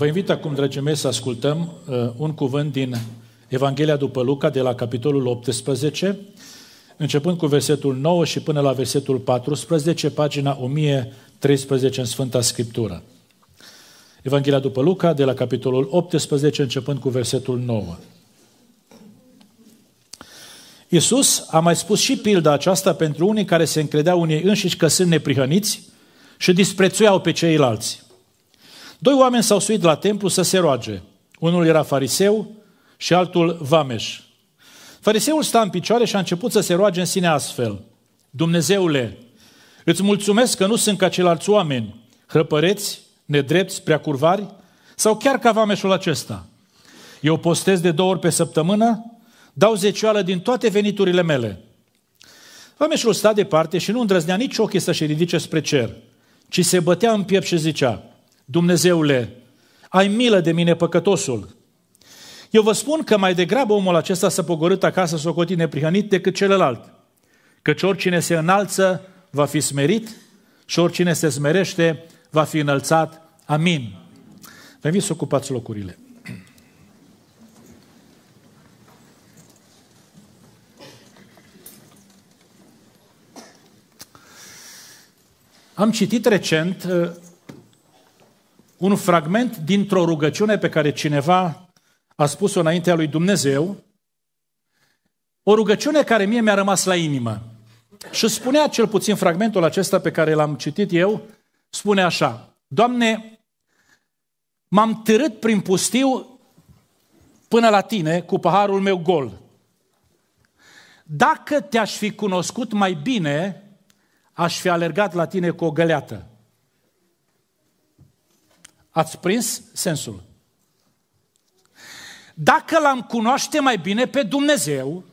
Vă invit acum, dragii mei, să ascultăm uh, un cuvânt din Evanghelia după Luca, de la capitolul 18, începând cu versetul 9 și până la versetul 14, pagina 1013 în Sfânta Scriptură. Evanghelia după Luca, de la capitolul 18, începând cu versetul 9. Iisus a mai spus și pilda aceasta pentru unii care se încredeau în ei înșiși că sunt neprihăniți și disprețuiau pe ceilalți. Doi oameni s-au suit la templu să se roage. Unul era fariseu și altul vameș. Fariseul sta în picioare și a început să se roage în sine astfel. Dumnezeule, îți mulțumesc că nu sunt ca ceilalți oameni, hrăpăreți, nedrepți, prea curvari, sau chiar ca vameșul acesta. Eu postez de două ori pe săptămână, dau zecioală din toate veniturile mele. Vameșul sta departe și nu îndrăznea nici ochii să-și ridice spre cer, ci se bătea în piept și zicea, Dumnezeule, ai milă de mine păcătosul. Eu vă spun că mai degrabă omul acesta s-a pogorât acasă să o neprihănit decât celălalt. Căci oricine se înalță va fi smerit și oricine se smerește va fi înălțat. Amin. Veniți să ocupați locurile. Am citit recent un fragment dintr-o rugăciune pe care cineva a spus-o înaintea lui Dumnezeu, o rugăciune care mie mi-a rămas la inimă. Și spunea cel puțin fragmentul acesta pe care l-am citit eu, spune așa, Doamne, m-am târât prin pustiu până la tine cu paharul meu gol. Dacă te-aș fi cunoscut mai bine, aș fi alergat la tine cu o găleată. Ați prins sensul? Dacă l-am cunoaște mai bine pe Dumnezeu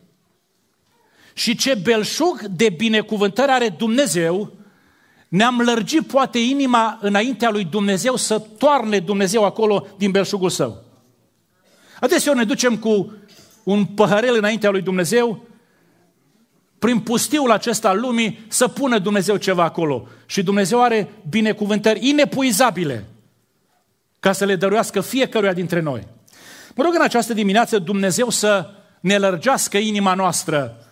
și ce belșug de binecuvântări are Dumnezeu, ne-am lărgit poate inima înaintea lui Dumnezeu să toarne Dumnezeu acolo din belșugul său. Adesea ne ducem cu un păhărel înaintea lui Dumnezeu, prin pustiul acesta al lumii, să pună Dumnezeu ceva acolo. Și Dumnezeu are binecuvântări inepuizabile ca să le dăruiască fiecăruia dintre noi. Mă rog în această dimineață Dumnezeu să ne lărgească inima noastră,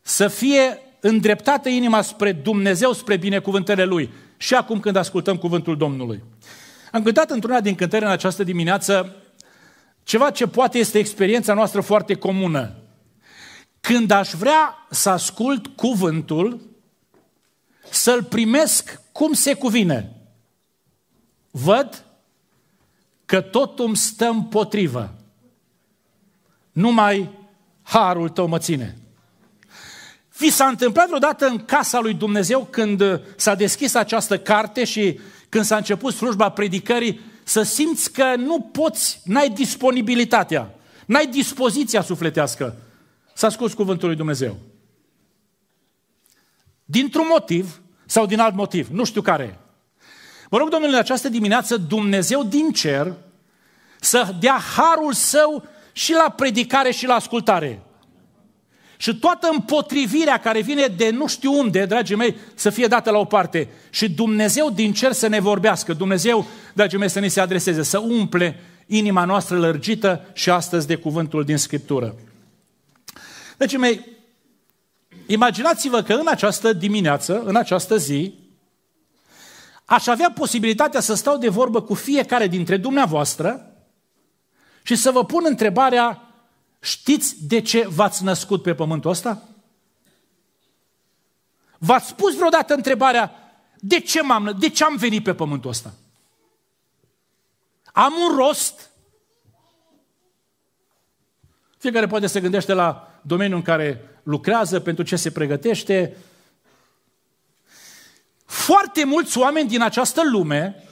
să fie îndreptată inima spre Dumnezeu, spre binecuvântările Lui și acum când ascultăm cuvântul Domnului. Am cântat într-una din cântări în această dimineață ceva ce poate este experiența noastră foarte comună. Când aș vrea să ascult cuvântul, să-l primesc cum se cuvine, văd că totul stă împotrivă. Numai harul tău mă ține. Vi s-a întâmplat vreodată în casa lui Dumnezeu când s-a deschis această carte și când s-a început slujba predicării, să simți că nu poți, n-ai disponibilitatea, n-ai dispoziția sufletească să asculți cuvântul lui Dumnezeu. Dintr-un motiv sau din alt motiv, nu știu care. e. Mă rog, Domnule, în această dimineață Dumnezeu din cer să dea harul său și la predicare și la ascultare. Și toată împotrivirea care vine de nu știu unde, dragii mei, să fie dată la o parte. Și Dumnezeu din cer să ne vorbească, Dumnezeu, dragii mei, să ne se adreseze, să umple inima noastră lărgită și astăzi de cuvântul din Scriptură. Dragii mei, imaginați-vă că în această dimineață, în această zi, aș avea posibilitatea să stau de vorbă cu fiecare dintre dumneavoastră și să vă pun întrebarea, știți de ce v-ați născut pe pământul ăsta? V-ați pus vreodată întrebarea, de ce, m-am, de ce am venit pe pământul ăsta? Am un rost? Fiecare poate să gândește la domeniul în care lucrează, pentru ce se pregătește, foarte mulți oameni din această lume,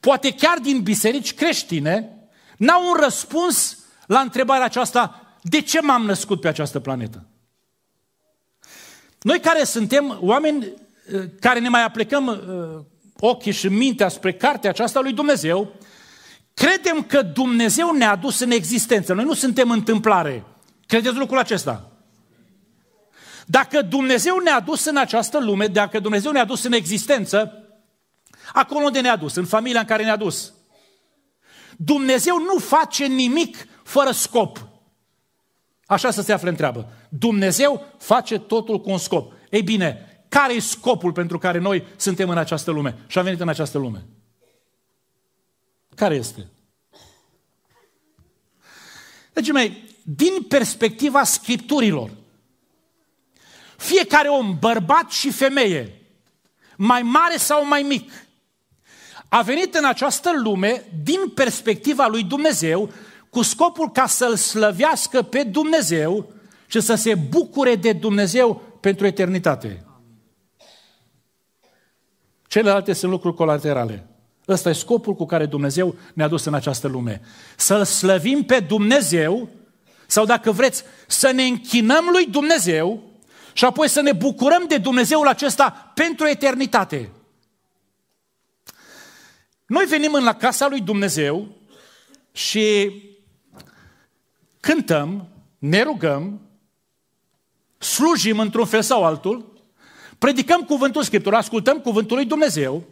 poate chiar din biserici creștine, n-au un răspuns la întrebarea aceasta, de ce m-am născut pe această planetă? Noi care suntem oameni eh, care ne mai aplicăm eh, ochii și mintea spre cartea aceasta lui Dumnezeu, credem că Dumnezeu ne-a dus în existență. Noi nu suntem întâmplare. Credeți lucrul acesta? Dacă Dumnezeu ne-a dus în această lume, dacă Dumnezeu ne-a dus în existență, acolo unde ne-a dus, în familia în care ne-a dus, Dumnezeu nu face nimic fără scop. Așa să se afle întreabă. Dumnezeu face totul cu un scop. Ei bine, care e scopul pentru care noi suntem în această lume și am venit în această lume? Care este? Dragii mei, din perspectiva scripturilor, fiecare om, bărbat și femeie, mai mare sau mai mic, a venit în această lume din perspectiva lui Dumnezeu cu scopul ca să-L slăvească pe Dumnezeu și să se bucure de Dumnezeu pentru eternitate. Celelalte sunt lucruri colaterale. Ăsta e scopul cu care Dumnezeu ne-a dus în această lume. Să-L slăvim pe Dumnezeu sau dacă vreți să ne închinăm lui Dumnezeu și apoi să ne bucurăm de Dumnezeul acesta pentru eternitate. Noi venim în la casa lui Dumnezeu și cântăm, ne rugăm, slujim într-un fel sau altul, predicăm cuvântul Scriptură, ascultăm cuvântul lui Dumnezeu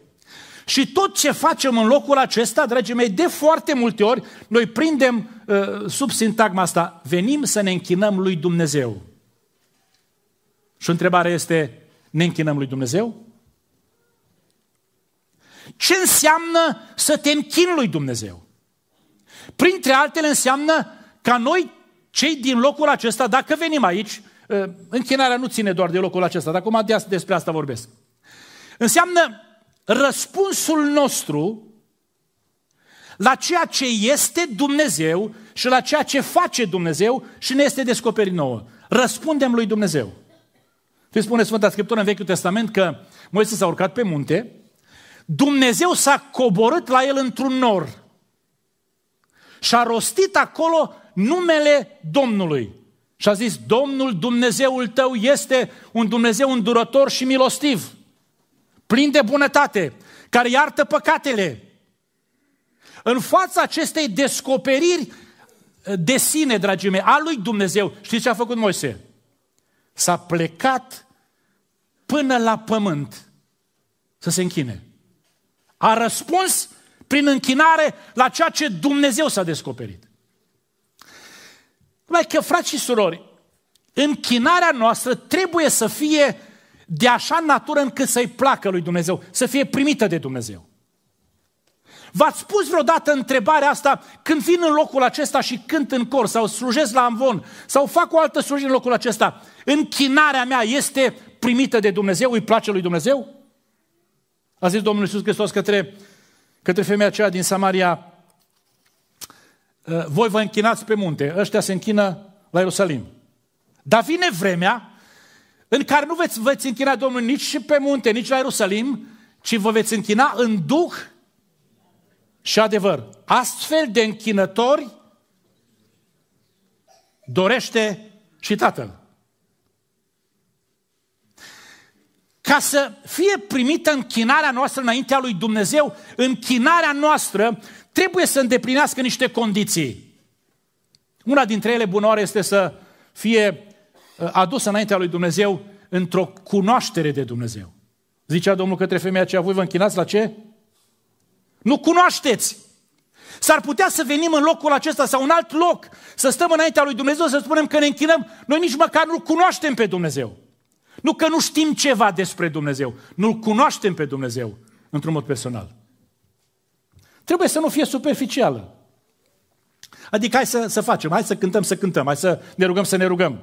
și tot ce facem în locul acesta, dragii mei, de foarte multe ori, noi prindem uh, sub sintagma asta, venim să ne închinăm lui Dumnezeu. Și întrebarea este, ne închinăm lui Dumnezeu? Ce înseamnă să te închin lui Dumnezeu? Printre altele înseamnă ca noi, cei din locul acesta, dacă venim aici, ă, închinarea nu ține doar de locul acesta, dar acum despre asta vorbesc. Înseamnă răspunsul nostru la ceea ce este Dumnezeu și la ceea ce face Dumnezeu și ne este descoperit nouă. Răspundem lui Dumnezeu. Ce spune Sfânta Scriptură în Vechiul Testament că Moise s-a urcat pe munte, Dumnezeu s-a coborât la el într-un nor și a rostit acolo numele Domnului. Și a zis, Domnul Dumnezeul tău este un Dumnezeu îndurător și milostiv, plin de bunătate, care iartă păcatele. În fața acestei descoperiri de sine, dragii mei, a lui Dumnezeu, știți ce a făcut Moise? s-a plecat până la pământ să se închine. A răspuns prin închinare la ceea ce Dumnezeu s-a descoperit. Numai că, frați și surori, închinarea noastră trebuie să fie de așa natură încât să-i placă lui Dumnezeu, să fie primită de Dumnezeu. V-ați pus vreodată întrebarea asta când vin în locul acesta și cânt în cor sau slujesc la amvon sau fac o altă slujire în locul acesta? Închinarea mea este primită de Dumnezeu? Îi place lui Dumnezeu? A zis Domnul Iisus Hristos către, către femeia aceea din Samaria, ă, voi vă închinați pe munte, ăștia se închină la Ierusalim. Dar vine vremea în care nu veți, veți închina Domnul nici pe munte, nici la Ierusalim, ci vă veți închina în Duh și adevăr. Astfel de închinători dorește și Tatăl. Ca să fie primită închinarea noastră înaintea lui Dumnezeu, închinarea noastră trebuie să îndeplinească niște condiții. Una dintre ele bunoare este să fie uh, adusă înaintea lui Dumnezeu într-o cunoaștere de Dumnezeu. Zicea Domnul către femeia aceea, voi vă închinați la ce? Nu cunoașteți. S-ar putea să venim în locul acesta sau în alt loc, să stăm înaintea lui Dumnezeu, să spunem că ne închinăm. Noi nici măcar nu cunoaștem pe Dumnezeu. Nu că nu știm ceva despre Dumnezeu, nu-L cunoaștem pe Dumnezeu într-un mod personal. Trebuie să nu fie superficială. Adică hai să, să facem, hai să cântăm, să cântăm, hai să ne rugăm, să ne rugăm.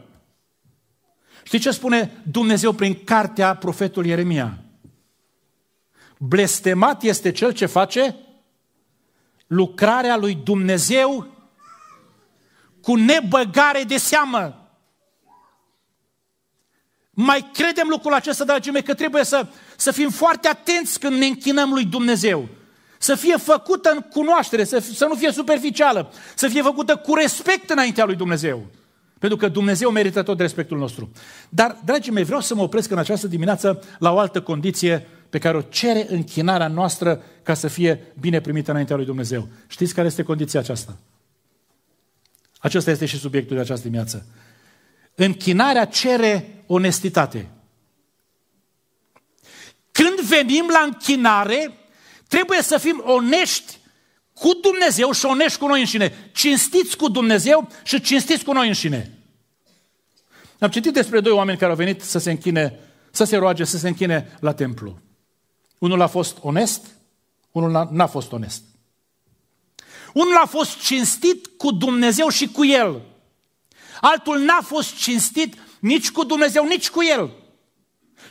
Știi ce spune Dumnezeu prin cartea profetului Ieremia? Blestemat este cel ce face lucrarea lui Dumnezeu cu nebăgare de seamă. Mai credem lucrul acesta, dragii mei, că trebuie să, să fim foarte atenți când ne închinăm lui Dumnezeu. Să fie făcută în cunoaștere, să, să nu fie superficială, să fie făcută cu respect înaintea lui Dumnezeu. Pentru că Dumnezeu merită tot respectul nostru. Dar, dragii mei, vreau să mă opresc în această dimineață la o altă condiție pe care o cere închinarea noastră ca să fie bine primită înaintea lui Dumnezeu. Știți care este condiția aceasta? Acesta este și subiectul de această dimineață. Închinarea cere onestitate. Când venim la închinare, trebuie să fim onești cu Dumnezeu și onești cu noi înșine. Cinstiți cu Dumnezeu și cinstiți cu noi înșine. Am citit despre doi oameni care au venit să se închine, să se roage, să se închine la templu. Unul a fost onest, unul n-a fost onest. Unul a fost cinstit cu Dumnezeu și cu el. Altul n-a fost cinstit nici cu Dumnezeu, nici cu el.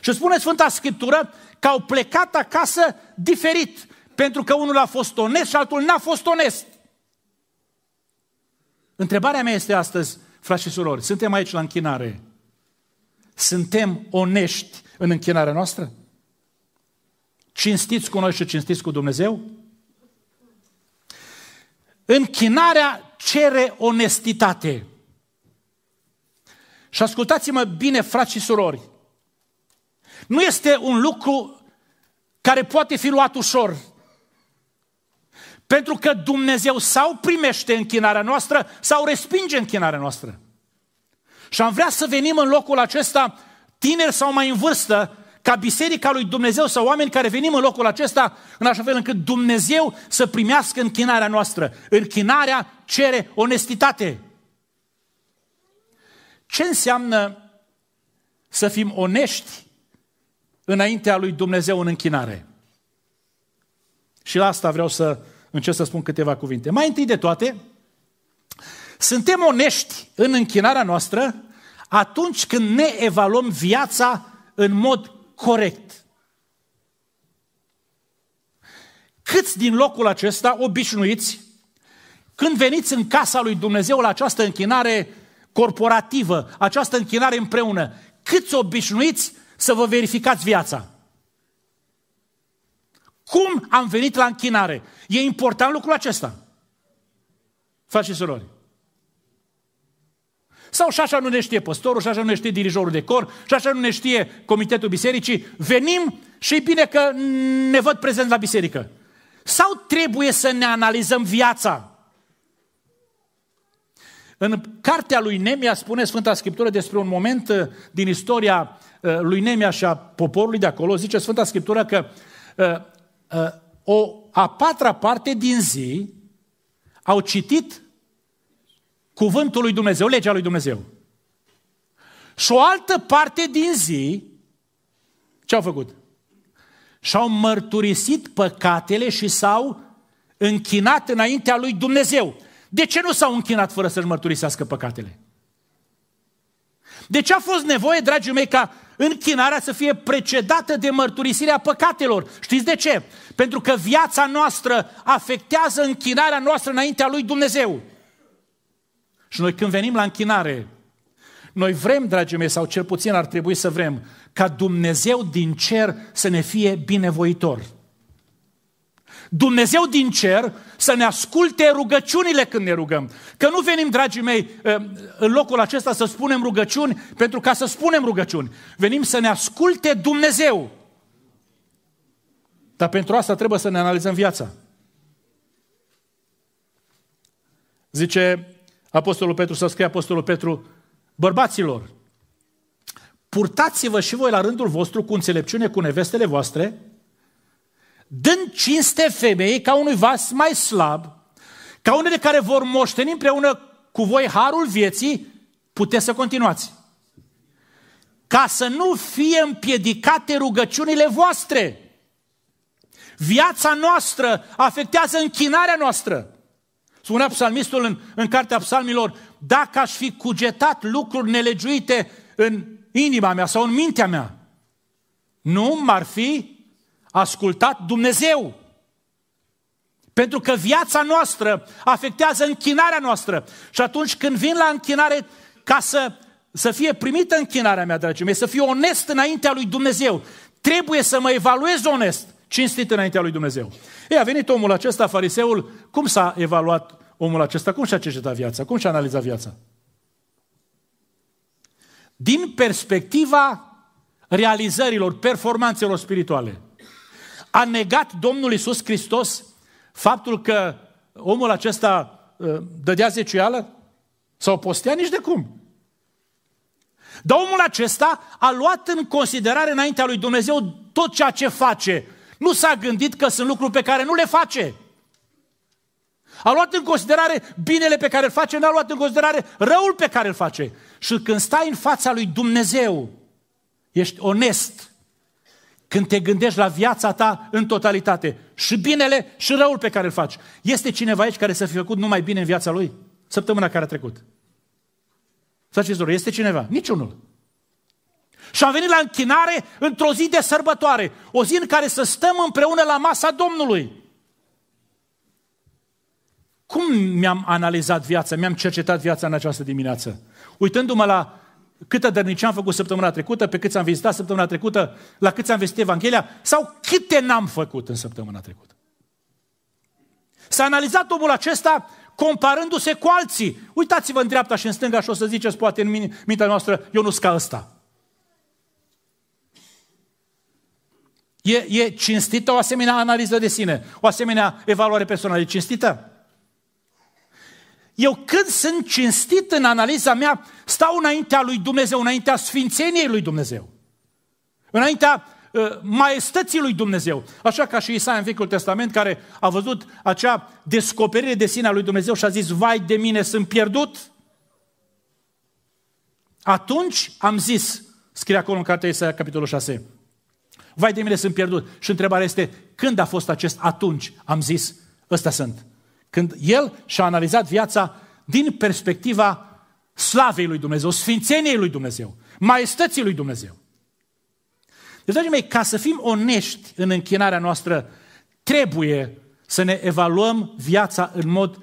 Și spune Sfânta Scriptură că au plecat acasă diferit, pentru că unul a fost onest și altul n-a fost onest. Întrebarea mea este astăzi, frați și surori, suntem aici la închinare. Suntem onești în închinarea noastră? cinstiți cu noi și cinstiți cu Dumnezeu? Închinarea cere onestitate. Și ascultați-mă bine, frați și surori. Nu este un lucru care poate fi luat ușor. Pentru că Dumnezeu sau primește închinarea noastră, sau respinge închinarea noastră. Și am vrea să venim în locul acesta, tineri sau mai în vârstă, ca biserica lui Dumnezeu sau oameni care venim în locul acesta în așa fel încât Dumnezeu să primească închinarea noastră. Închinarea cere onestitate. Ce înseamnă să fim onești înaintea lui Dumnezeu în închinare? Și la asta vreau să încerc să spun câteva cuvinte. Mai întâi de toate, suntem onești în închinarea noastră atunci când ne evaluăm viața în mod corect. Câți din locul acesta obișnuiți, când veniți în casa lui Dumnezeu la această închinare corporativă, această închinare împreună, câți obișnuiți să vă verificați viața? Cum am venit la închinare? E important lucrul acesta. Faceți și sau și așa nu ne știe păstorul, și așa nu ne știe dirijorul de cor, și așa nu ne știe comitetul bisericii. Venim și e bine că ne văd prezent la biserică. Sau trebuie să ne analizăm viața? În cartea lui Nemia spune Sfânta Scriptură despre un moment uh, din istoria uh, lui Nemia și a poporului de acolo, zice Sfânta Scriptură că uh, o a patra parte din zi au citit cuvântul lui Dumnezeu, legea lui Dumnezeu. Și o altă parte din zi, ce au făcut? Și-au mărturisit păcatele și s-au închinat înaintea lui Dumnezeu. De ce nu s-au închinat fără să-și mărturisească păcatele? De ce a fost nevoie, dragii mei, ca închinarea să fie precedată de mărturisirea păcatelor? Știți de ce? Pentru că viața noastră afectează închinarea noastră înaintea lui Dumnezeu. Și noi când venim la închinare, noi vrem, dragii mei, sau cel puțin ar trebui să vrem, ca Dumnezeu din cer să ne fie binevoitor. Dumnezeu din cer să ne asculte rugăciunile când ne rugăm. Că nu venim, dragii mei, ă, în locul acesta să spunem rugăciuni pentru ca să spunem rugăciuni. Venim să ne asculte Dumnezeu. Dar pentru asta trebuie să ne analizăm viața. Zice Apostolul Petru, să scrie Apostolul Petru, bărbaților, purtați-vă și voi la rândul vostru cu înțelepciune cu nevestele voastre, dând cinste femeii ca unui vas mai slab, ca unele care vor moșteni împreună cu voi harul vieții, puteți să continuați. Ca să nu fie împiedicate rugăciunile voastre. Viața noastră afectează închinarea noastră. Spunea psalmistul în, în cartea psalmilor, dacă aș fi cugetat lucruri nelegiuite în inima mea sau în mintea mea, nu m-ar fi ascultat Dumnezeu. Pentru că viața noastră afectează închinarea noastră. Și atunci când vin la închinare, ca să, să fie primită închinarea mea, dragii mei, să fiu onest înaintea lui Dumnezeu, trebuie să mă evaluez onest cinstit înaintea lui Dumnezeu. Ei, a venit omul acesta, fariseul, cum s-a evaluat omul acesta? Cum și-a cercetat viața? Cum și-a analizat viața? Din perspectiva realizărilor, performanțelor spirituale. A negat Domnul Isus Hristos faptul că omul acesta ă, dădea zeciuială? Sau postea nici de cum. Dar omul acesta a luat în considerare înaintea lui Dumnezeu tot ceea ce face, nu s-a gândit că sunt lucruri pe care nu le face. A luat în considerare binele pe care îl face, n-a luat în considerare răul pe care îl face. Și când stai în fața lui Dumnezeu, ești onest când te gândești la viața ta în totalitate. Și binele și răul pe care îl faci. Este cineva aici care să fi făcut numai bine în viața lui? Săptămâna care a trecut. Să știți, este cineva? Niciunul. Și am venit la închinare într-o zi de sărbătoare, o zi în care să stăm împreună la masa Domnului. Cum mi-am analizat viața, mi-am cercetat viața în această dimineață? Uitându-mă la câtă dărnicie am făcut săptămâna trecută, pe câți am vizitat săptămâna trecută, la câți am vestit Evanghelia, sau câte n-am făcut în săptămâna trecută. S-a analizat omul acesta comparându-se cu alții. Uitați-vă în dreapta și în stânga și o să ziceți poate în mintea noastră, eu nu sunt ca ăsta. E, e cinstită o asemenea analiză de sine, o asemenea evaluare personală? E cinstită? Eu când sunt cinstit în analiza mea, stau înaintea lui Dumnezeu, înaintea sfințeniei lui Dumnezeu, înaintea uh, maestății lui Dumnezeu. Așa ca și Isaia în Vechiul Testament, care a văzut acea descoperire de sine a lui Dumnezeu și a zis, vai de mine, sunt pierdut. Atunci am zis, scrie acolo în cartea Isaia, capitolul 6, Vai de mine, sunt pierdut. Și întrebarea este, când a fost acest atunci? Am zis, ăsta sunt. Când el și-a analizat viața din perspectiva slavei lui Dumnezeu, sfințeniei lui Dumnezeu, maestății lui Dumnezeu. Deci, dragii mei, ca să fim onești în închinarea noastră, trebuie să ne evaluăm viața în mod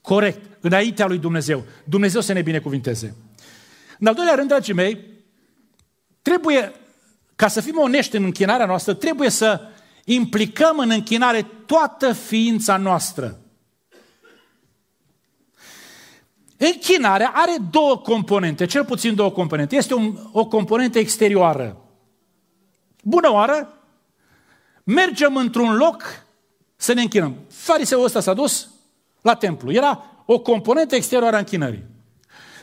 corect, înaintea lui Dumnezeu. Dumnezeu să ne binecuvinteze. În al doilea rând, dragii mei, trebuie ca să fim onești în închinarea noastră, trebuie să implicăm în închinare toată ființa noastră. Închinarea are două componente, cel puțin două componente. Este un, o componentă exterioară. Bună oară, mergem într-un loc să ne închinăm. Fariseul ăsta s-a dus la templu. Era o componentă exterioară a închinării.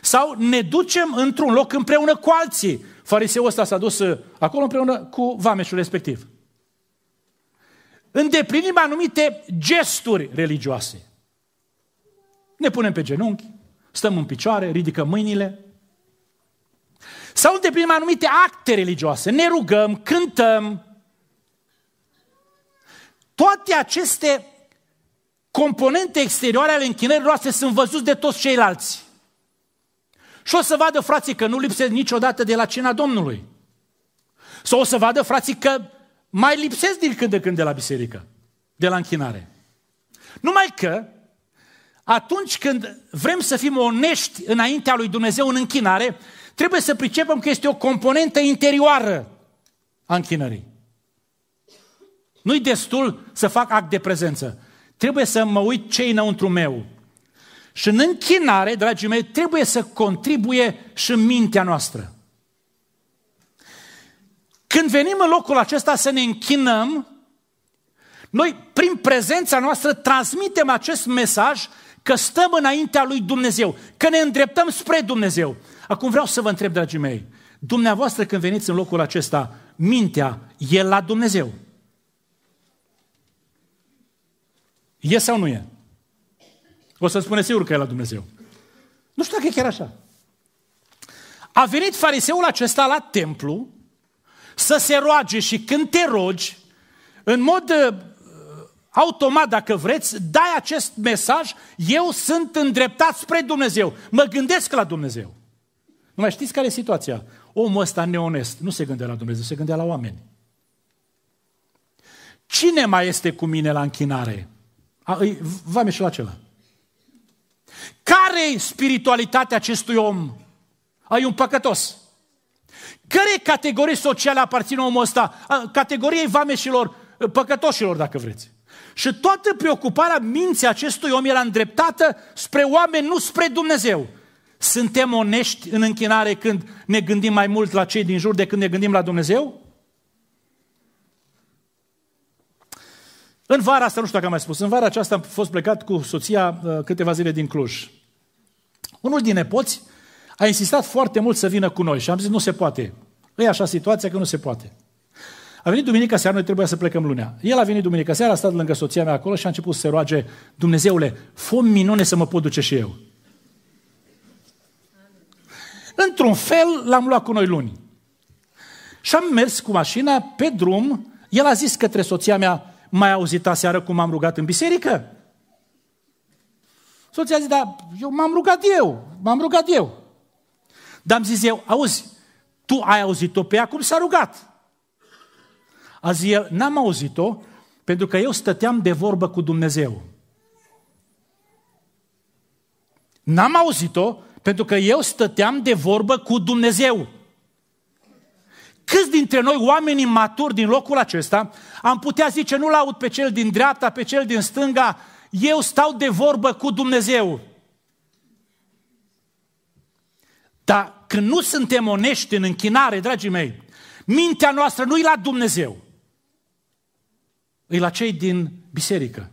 Sau ne ducem într-un loc împreună cu alții Fariseul ăsta s-a dus uh, acolo împreună cu vameșul respectiv. Îndeplinim anumite gesturi religioase. Ne punem pe genunchi, stăm în picioare, ridicăm mâinile. Sau îndeplinim anumite acte religioase. Ne rugăm, cântăm. Toate aceste componente exterioare ale închinării noastre sunt văzuți de toți ceilalți. Și o să vadă frații că nu lipsesc niciodată de la cina Domnului. Sau o să vadă frații că mai lipsesc din când de când de la biserică, de la închinare. Numai că atunci când vrem să fim onești înaintea lui Dumnezeu în închinare, trebuie să pricepem că este o componentă interioară a închinării. Nu-i destul să fac act de prezență. Trebuie să mă uit ce e înăuntru meu. Și în închinare, dragii mei, trebuie să contribuie și mintea noastră. Când venim în locul acesta să ne închinăm, noi, prin prezența noastră, transmitem acest mesaj că stăm înaintea lui Dumnezeu, că ne îndreptăm spre Dumnezeu. Acum vreau să vă întreb, dragii mei, dumneavoastră când veniți în locul acesta, mintea e la Dumnezeu? E sau nu e? O să spune sigur că e la Dumnezeu. Nu știu dacă e chiar așa. A venit fariseul acesta la templu să se roage și când te rogi, în mod uh, automat, dacă vreți, dai acest mesaj, eu sunt îndreptat spre Dumnezeu, mă gândesc la Dumnezeu. Nu mai știți care e situația? Omul ăsta neonest nu se gândea la Dumnezeu, se gândea la oameni. Cine mai este cu mine la închinare? A, îi, vame și la celălalt care e spiritualitatea acestui om? Ai un păcătos. Care categorie sociale aparține omul ăsta? Categoriei vameșilor, păcătoșilor, dacă vreți. Și toată preocuparea minții acestui om era îndreptată spre oameni, nu spre Dumnezeu. Suntem onești în închinare când ne gândim mai mult la cei din jur decât ne gândim la Dumnezeu? În vara asta, nu știu dacă am mai spus, în vara aceasta am fost plecat cu soția uh, câteva zile din Cluj. Unul din nepoți a insistat foarte mult să vină cu noi și am zis nu se poate. E așa situația că nu se poate. A venit duminica seara, noi trebuia să plecăm lunea. El a venit duminica seara, a stat lângă soția mea acolo și a început să se roage, Dumnezeule, fă minune să mă pot duce și eu. Într-un fel l-am luat cu noi luni. Și am mers cu mașina pe drum, el a zis către soția mea, mai auzit aseară cum am rugat în biserică? Soția zice, da, eu m-am rugat eu, m-am rugat eu. Dar am zis eu, auzi, tu ai auzit-o pe ea cum s-a rugat. A zis el, n-am auzit-o pentru că eu stăteam de vorbă cu Dumnezeu. N-am auzit-o pentru că eu stăteam de vorbă cu Dumnezeu. Câți dintre noi, oamenii maturi din locul acesta, am putea zice, nu-l aud pe cel din dreapta, pe cel din stânga, eu stau de vorbă cu Dumnezeu. Dar când nu suntem onești în închinare, dragii mei, mintea noastră nu-i la Dumnezeu, e la cei din biserică.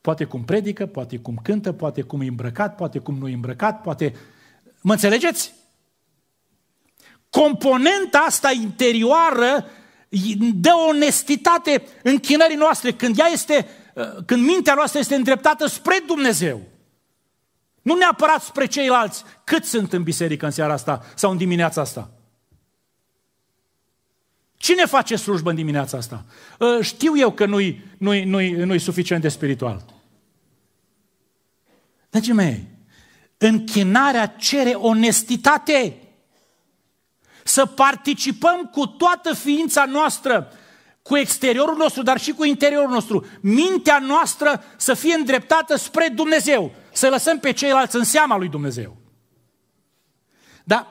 Poate cum predică, poate cum cântă, poate cum e îmbrăcat, poate cum nu e îmbrăcat, poate... Mă înțelegeți? componenta asta interioară de onestitate închinării noastre, când ea este, când mintea noastră este îndreptată spre Dumnezeu. Nu neapărat spre ceilalți, cât sunt în biserică în seara asta sau în dimineața asta. Cine face slujbă în dimineața asta? Ă, știu eu că nu-i, nu-i, nu-i, nu-i suficient de spiritual. Dragii mei, închinarea cere onestitate să participăm cu toată ființa noastră, cu exteriorul nostru, dar și cu interiorul nostru, mintea noastră să fie îndreptată spre Dumnezeu, să lăsăm pe ceilalți în seama lui Dumnezeu. Dar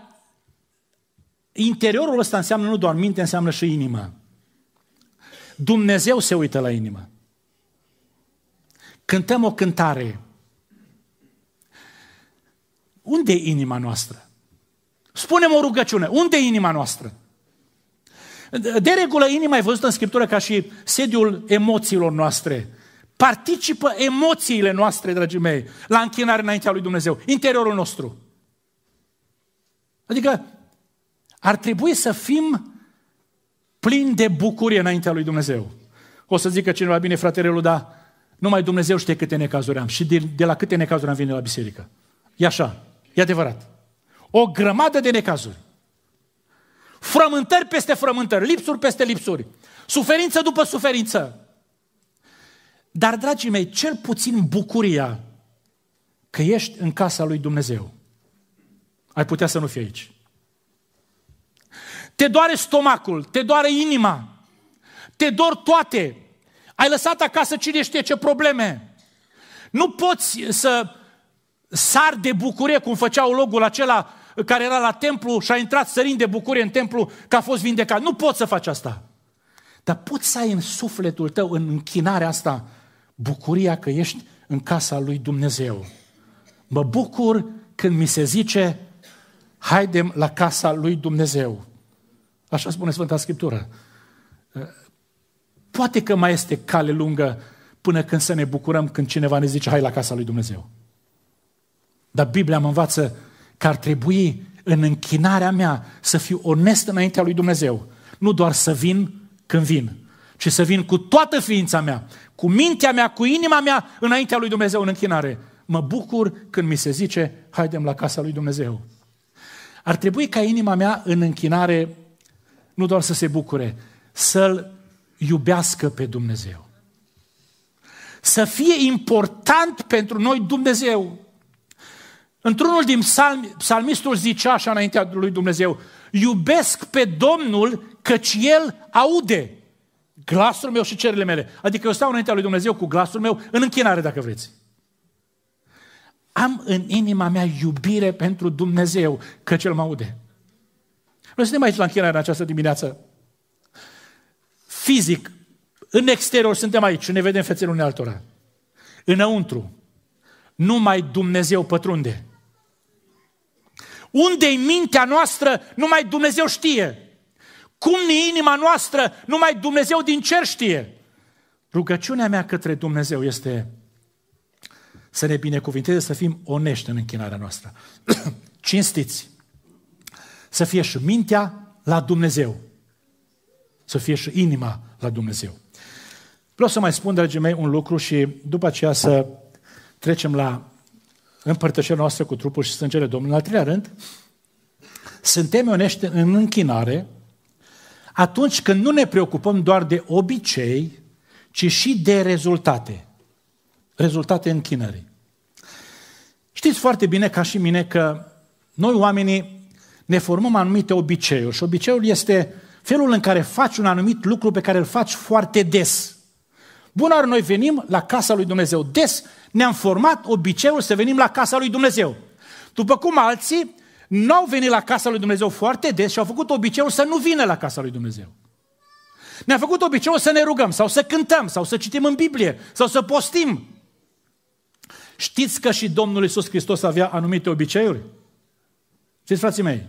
interiorul ăsta înseamnă nu doar minte, înseamnă și inima. Dumnezeu se uită la inimă. Cântăm o cântare. Unde e inima noastră? Spunem o rugăciune. Unde e inima noastră? De regulă, inima e văzută în Scriptură ca și sediul emoțiilor noastre. Participă emoțiile noastre, dragii mei, la închinare înaintea lui Dumnezeu, interiorul nostru. Adică ar trebui să fim plini de bucurie înaintea lui Dumnezeu. O să zică cineva, bine fratele Luda, numai Dumnezeu știe câte necazuri am și de, de la câte necazuri am venit la biserică. E așa, e adevărat. O grămadă de necazuri. Frământări peste frământări, lipsuri peste lipsuri, suferință după suferință. Dar, dragii mei, cel puțin bucuria că ești în casa lui Dumnezeu. Ai putea să nu fii aici. Te doare stomacul, te doare inima, te dor toate. Ai lăsat acasă cine știe ce probleme. Nu poți să sar de bucurie, cum făceau logul acela care era la templu și a intrat sărind de bucurie în templu că a fost vindecat. Nu poți să faci asta. Dar poți să ai în sufletul tău, în închinarea asta, bucuria că ești în casa lui Dumnezeu. Mă bucur când mi se zice, haidem la casa lui Dumnezeu. Așa spune Sfânta Scriptură. Poate că mai este cale lungă până când să ne bucurăm când cineva ne zice, hai la casa lui Dumnezeu. Dar Biblia mă învață că ar trebui în închinarea mea să fiu onest înaintea lui Dumnezeu. Nu doar să vin când vin, ci să vin cu toată ființa mea, cu mintea mea, cu inima mea înaintea lui Dumnezeu în închinare. Mă bucur când mi se zice, haidem la casa lui Dumnezeu. Ar trebui ca inima mea în închinare nu doar să se bucure, să-L iubească pe Dumnezeu. Să fie important pentru noi Dumnezeu. Într-unul din psalmi, psalmistul zicea așa înaintea lui Dumnezeu, iubesc pe Domnul căci El aude glasul meu și cerile mele. Adică eu stau înaintea lui Dumnezeu cu glasul meu în închinare, dacă vreți. Am în inima mea iubire pentru Dumnezeu, că cel mă aude. Noi suntem aici la închinare în această dimineață. Fizic, în exterior suntem aici și ne vedem fețele unei altora. Înăuntru, numai Dumnezeu pătrunde unde e mintea noastră, numai Dumnezeu știe. Cum e inima noastră, numai Dumnezeu din cer știe. Rugăciunea mea către Dumnezeu este să ne binecuvinteze, să fim onești în închinarea noastră. Cinstiți. Să fie și mintea la Dumnezeu. Să fie și inima la Dumnezeu. Vreau să mai spun, dragii mei, un lucru și după aceea să trecem la împărtășirea noastră cu trupul și sângele Domnului. În al treilea rând, suntem onești în închinare atunci când nu ne preocupăm doar de obicei, ci și de rezultate. Rezultate închinării. Știți foarte bine, ca și mine, că noi oamenii ne formăm anumite obiceiuri și obiceiul este felul în care faci un anumit lucru pe care îl faci foarte des. Bunar, noi venim la casa lui Dumnezeu. Des ne-am format obiceiul să venim la casa lui Dumnezeu. După cum alții nu au venit la casa lui Dumnezeu foarte des și au făcut obiceiul să nu vină la casa lui Dumnezeu. Ne-a făcut obiceiul să ne rugăm sau să cântăm sau să citim în Biblie sau să postim. Știți că și Domnul Iisus Hristos avea anumite obiceiuri? Știți, frații mei?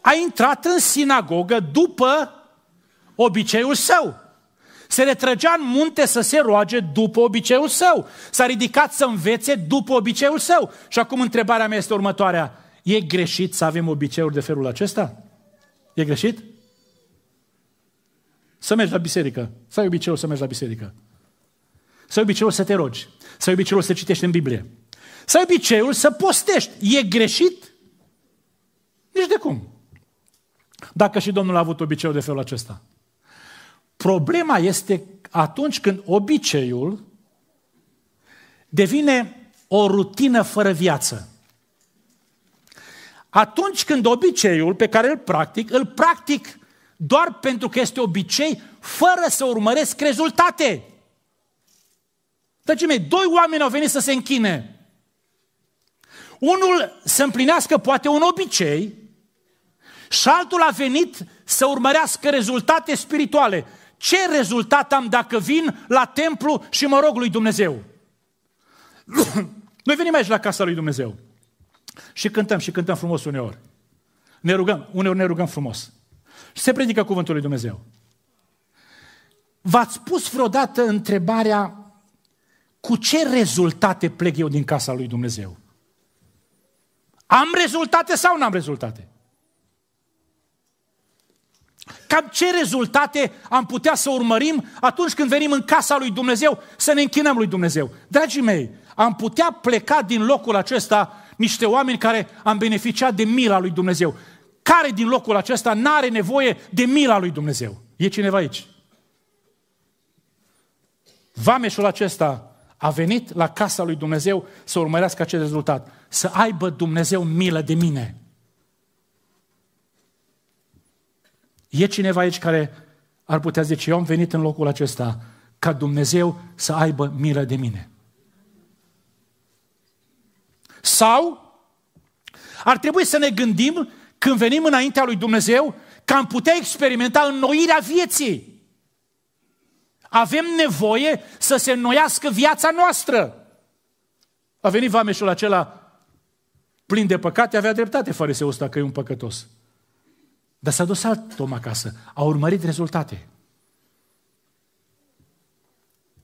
A intrat în sinagogă după obiceiul său. Se retrăgea în munte să se roage după obiceiul său. S-a ridicat să învețe după obiceiul său. Și acum întrebarea mea este următoarea. E greșit să avem obiceiuri de felul acesta? E greșit? Să mergi la biserică. Să ai obiceiul să mergi la biserică. Să ai obiceiul să te rogi. Să ai obiceiul să citești în Biblie. Să ai obiceiul să postești. E greșit? Nici de cum. Dacă și Domnul a avut obiceiul de felul acesta. Problema este atunci când obiceiul devine o rutină fără viață. Atunci când obiceiul pe care îl practic, îl practic doar pentru că este obicei, fără să urmăresc rezultate. Dragii mei, doi oameni au venit să se închine. Unul să împlinească poate un obicei și altul a venit să urmărească rezultate spirituale ce rezultat am dacă vin la templu și mă rog lui Dumnezeu? Noi venim aici la casa lui Dumnezeu și cântăm și cântăm frumos uneori. Ne rugăm, uneori ne rugăm frumos. Și se predică cuvântul lui Dumnezeu. V-ați pus vreodată întrebarea cu ce rezultate plec eu din casa lui Dumnezeu? Am rezultate sau n-am rezultate? Cam ce rezultate am putea să urmărim atunci când venim în casa lui Dumnezeu să ne închinăm lui Dumnezeu? Dragii mei, am putea pleca din locul acesta niște oameni care am beneficiat de mila lui Dumnezeu. Care din locul acesta n-are nevoie de mila lui Dumnezeu? E cineva aici? Vameșul acesta a venit la casa lui Dumnezeu să urmărească acest rezultat. Să aibă Dumnezeu milă de mine. E cineva aici care ar putea zice, eu am venit în locul acesta ca Dumnezeu să aibă milă de mine. Sau ar trebui să ne gândim când venim înaintea lui Dumnezeu că am putea experimenta înnoirea vieții. Avem nevoie să se înnoiască viața noastră. A venit vameșul acela plin de păcate, avea dreptate fariseul ăsta că e un păcătos. Dar s-a dus alt om acasă, a urmărit rezultate.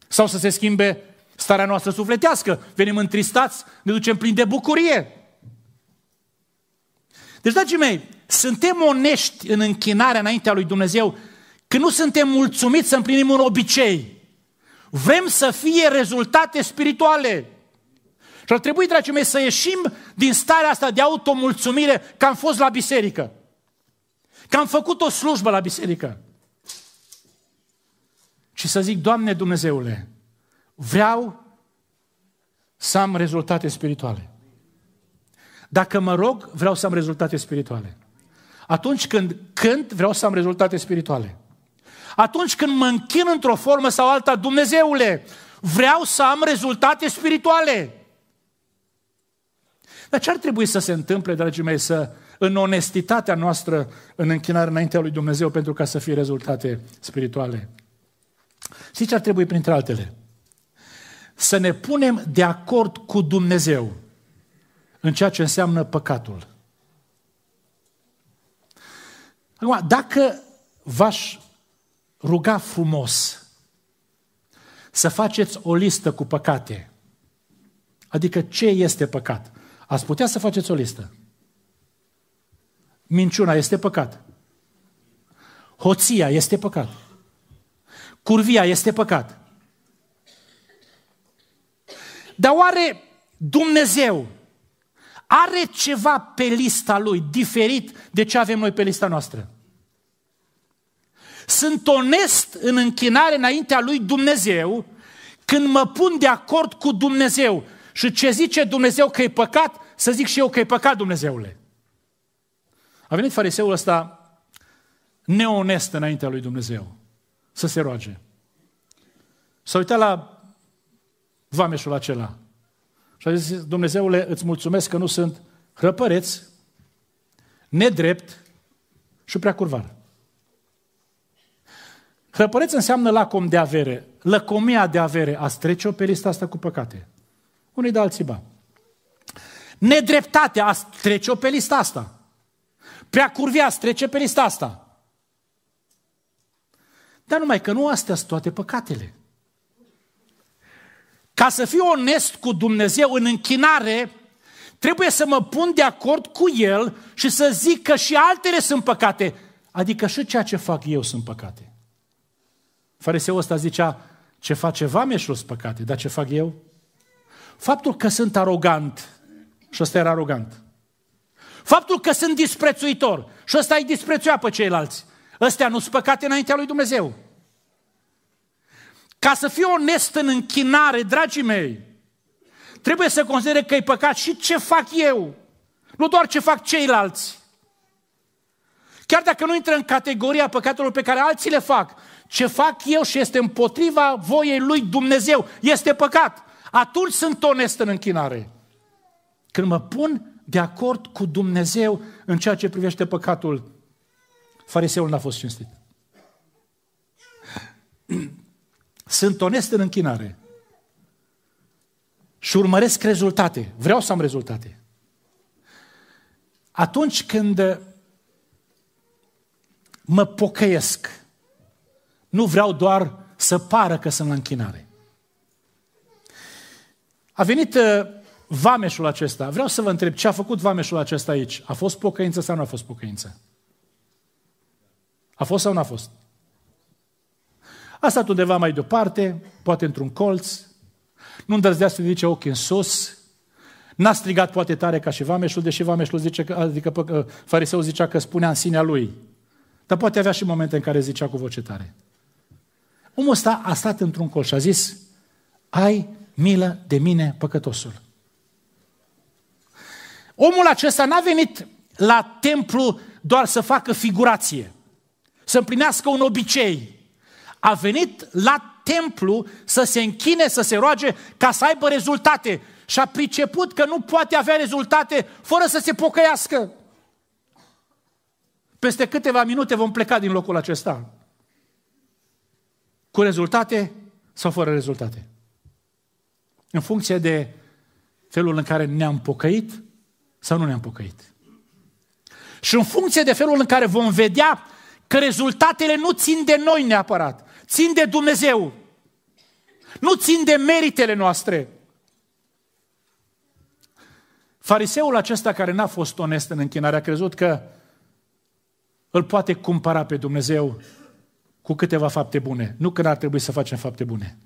Sau să se schimbe starea noastră sufletească, venim întristați, ne ducem plin de bucurie. Deci, dragii mei, suntem onești în închinarea înaintea lui Dumnezeu că nu suntem mulțumiți să împlinim un obicei. Vrem să fie rezultate spirituale. Și ar trebui, dragii mei, să ieșim din starea asta de automulțumire că am fost la biserică că am făcut o slujbă la biserică. Și să zic, Doamne Dumnezeule, vreau să am rezultate spirituale. Dacă mă rog, vreau să am rezultate spirituale. Atunci când cânt, vreau să am rezultate spirituale. Atunci când mă închin într-o formă sau alta, Dumnezeule, vreau să am rezultate spirituale. Dar ce ar trebui să se întâmple, dragii mei, să în onestitatea noastră în închinare înaintea lui Dumnezeu pentru ca să fie rezultate spirituale. Știți ce ar trebui printre altele? Să ne punem de acord cu Dumnezeu în ceea ce înseamnă păcatul. Acum, dacă v-aș ruga frumos să faceți o listă cu păcate, adică ce este păcat, ați putea să faceți o listă. Minciuna este păcat. Hoția este păcat. Curvia este păcat. Dar oare Dumnezeu are ceva pe lista lui diferit de ce avem noi pe lista noastră? Sunt onest în închinare înaintea lui Dumnezeu când mă pun de acord cu Dumnezeu și ce zice Dumnezeu că e păcat, să zic și eu că e păcat Dumnezeule. A venit fariseul ăsta neonest înaintea lui Dumnezeu să se roage. S-a uitat la vameșul acela și a zis, Dumnezeule, îți mulțumesc că nu sunt răpăreț, nedrept și prea curvar. Hrăpăreț înseamnă lacom de avere, lăcomia de avere, a trece-o pe lista asta cu păcate. Unii de alții ba. Nedreptatea, a trece-o pe lista asta. Prea curviați, trece pe lista asta. Dar numai că nu astea sunt toate păcatele. Ca să fiu onest cu Dumnezeu în închinare, trebuie să mă pun de acord cu El și să zic că și altele sunt păcate. Adică și ceea ce fac eu sunt păcate. Fariseul ăsta zicea, ce face vameșul sunt păcate, dar ce fac eu? Faptul că sunt arogant, și ăsta era arogant, Faptul că sunt disprețuitor și ăsta îi disprețuia pe ceilalți. Ăstea nu sunt păcate înaintea lui Dumnezeu. Ca să fiu onest în închinare, dragii mei, trebuie să considere că e păcat și ce fac eu, nu doar ce fac ceilalți. Chiar dacă nu intră în categoria păcatelor pe care alții le fac, ce fac eu și este împotriva voiei lui Dumnezeu, este păcat. Atunci sunt onest în închinare. Când mă pun de acord cu Dumnezeu în ceea ce privește păcatul, fariseul n-a fost cinstit. Sunt onest în închinare și urmăresc rezultate. Vreau să am rezultate. Atunci când uh, mă pocăiesc, nu vreau doar să pară că sunt la închinare. A venit uh, vameșul acesta, vreau să vă întreb, ce a făcut vameșul acesta aici? A fost pocăință sau nu a fost pocăință? A fost sau nu a fost? A stat undeva mai departe, poate într-un colț, nu îndrăzdea să ridice ochii în sus, n-a strigat poate tare ca și vameșul, deși vameșul zice, că, adică fariseu zicea că spunea în sinea lui. Dar poate avea și momente în care zicea cu voce tare. Omul ăsta a stat într-un colț și a zis, ai milă de mine, păcătosul. Omul acesta n-a venit la templu doar să facă figurație, să împlinească un obicei. A venit la templu să se închine, să se roage, ca să aibă rezultate. Și a priceput că nu poate avea rezultate fără să se pocăiască. Peste câteva minute vom pleca din locul acesta. Cu rezultate sau fără rezultate. În funcție de felul în care ne-am pocăit, sau nu ne-am pocăit. Și în funcție de felul în care vom vedea că rezultatele nu țin de noi neapărat, țin de Dumnezeu, nu țin de meritele noastre. Fariseul acesta care n-a fost onest în închinare a crezut că îl poate cumpăra pe Dumnezeu cu câteva fapte bune. Nu că n-ar trebui să facem fapte bune.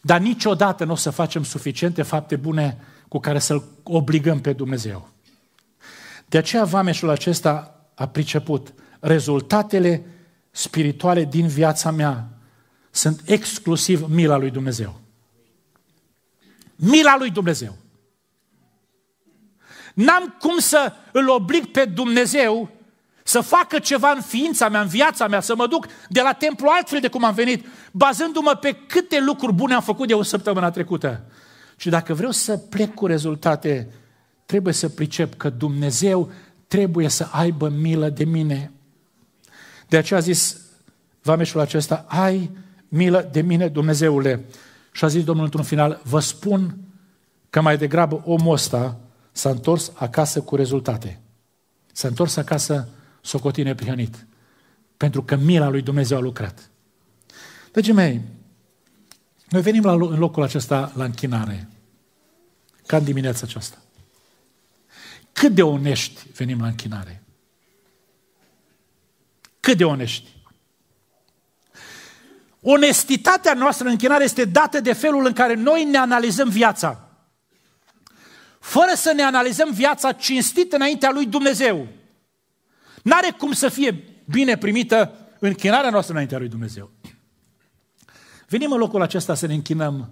Dar niciodată nu o să facem suficiente fapte bune cu care să-L obligăm pe Dumnezeu. De aceea vameșul acesta a priceput. Rezultatele spirituale din viața mea sunt exclusiv mila lui Dumnezeu. Mila lui Dumnezeu. N-am cum să îl oblig pe Dumnezeu să facă ceva în ființa mea, în viața mea, să mă duc de la templu altfel de cum am venit, bazându-mă pe câte lucruri bune am făcut eu săptămâna trecută. Și dacă vreau să plec cu rezultate, trebuie să pricep că Dumnezeu trebuie să aibă milă de mine. De aceea a zis vameșul acesta, ai milă de mine, Dumnezeule. Și a zis Domnul într-un final, vă spun că mai degrabă omul ăsta s-a întors acasă cu rezultate. S-a întors acasă socotine prihănit. Pentru că mila lui Dumnezeu a lucrat. Dragii mei, noi venim la, în locul acesta la închinare, ca în dimineața aceasta. Cât de onești venim la închinare? Cât de onești? Onestitatea noastră în închinare este dată de felul în care noi ne analizăm viața. Fără să ne analizăm viața cinstit înaintea lui Dumnezeu. N-are cum să fie bine primită închinarea noastră înaintea lui Dumnezeu. Venim în locul acesta să ne închinăm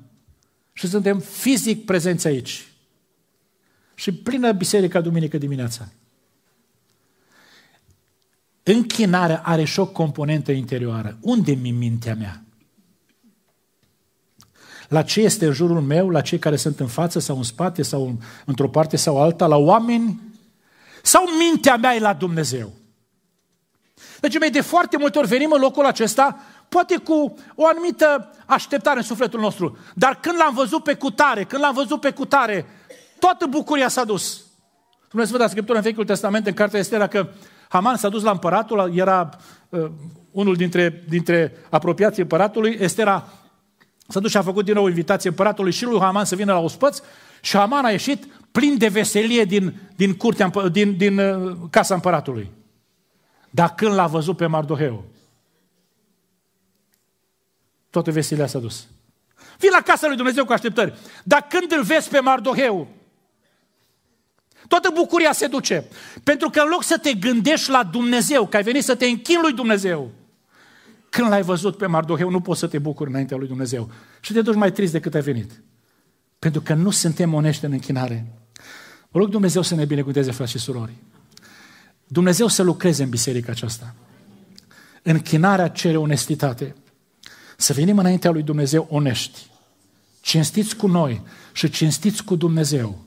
și suntem fizic prezenți aici. Și plină biserica duminică dimineața. Închinarea are și o componentă interioară. Unde mi mintea mea? La ce este în jurul meu, la cei care sunt în față sau în spate sau în, într-o parte sau alta, la oameni? Sau mintea mea e la Dumnezeu? Deci, mai de foarte multe ori venim în locul acesta poate cu o anumită așteptare în sufletul nostru. Dar când l-am văzut pe cutare, când l-am văzut pe cutare, toată bucuria s-a dus. Spune Sfânta Scriptura în Vechiul Testament, în Cartea Estera, că Haman s-a dus la împăratul, era uh, unul dintre, dintre apropiații împăratului, Estera s-a dus și a făcut din nou invitație împăratului și lui Haman să vină la ospăț și Haman a ieșit plin de veselie din, din, curtea, din, din uh, casa împăratului. Dar când l-a văzut pe Mardoheu, toate veselile s-a dus. Fii la casa lui Dumnezeu cu așteptări. Dar când îl vezi pe Mardoheu, toată bucuria se duce. Pentru că în loc să te gândești la Dumnezeu, că ai venit să te închin lui Dumnezeu, când l-ai văzut pe Mardoheu, nu poți să te bucuri înaintea lui Dumnezeu. Și te duci mai trist decât ai venit. Pentru că nu suntem onești în închinare. Vă rog Dumnezeu să ne binecuvânteze, frați și surori. Dumnezeu să lucreze în biserica aceasta. Închinarea cere onestitate. Să venim înaintea lui Dumnezeu onești, cinstiți cu noi și cinstiți cu Dumnezeu.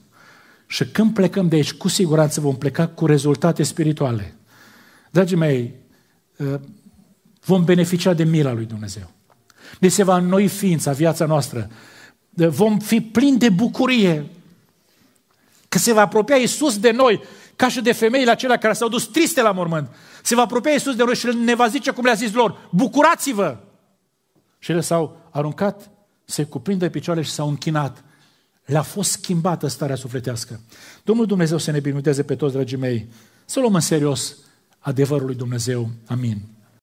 Și când plecăm de aici, cu siguranță vom pleca cu rezultate spirituale. Dragii mei, ă, vom beneficia de mila lui Dumnezeu. Ne se va înnoi ființa, viața noastră. Ă, vom fi plini de bucurie că se va apropia Iisus de noi, ca și de femeile acelea care s-au dus triste la mormânt. Se va apropia Iisus de noi și ne va zice cum le-a zis lor, bucurați-vă! Și ele s-au aruncat, se cuprind de picioare și s-au închinat. Le-a fost schimbată starea sufletească. Domnul Dumnezeu să ne binecuvânteze pe toți, dragii mei, să luăm în serios adevărul lui Dumnezeu. Amin.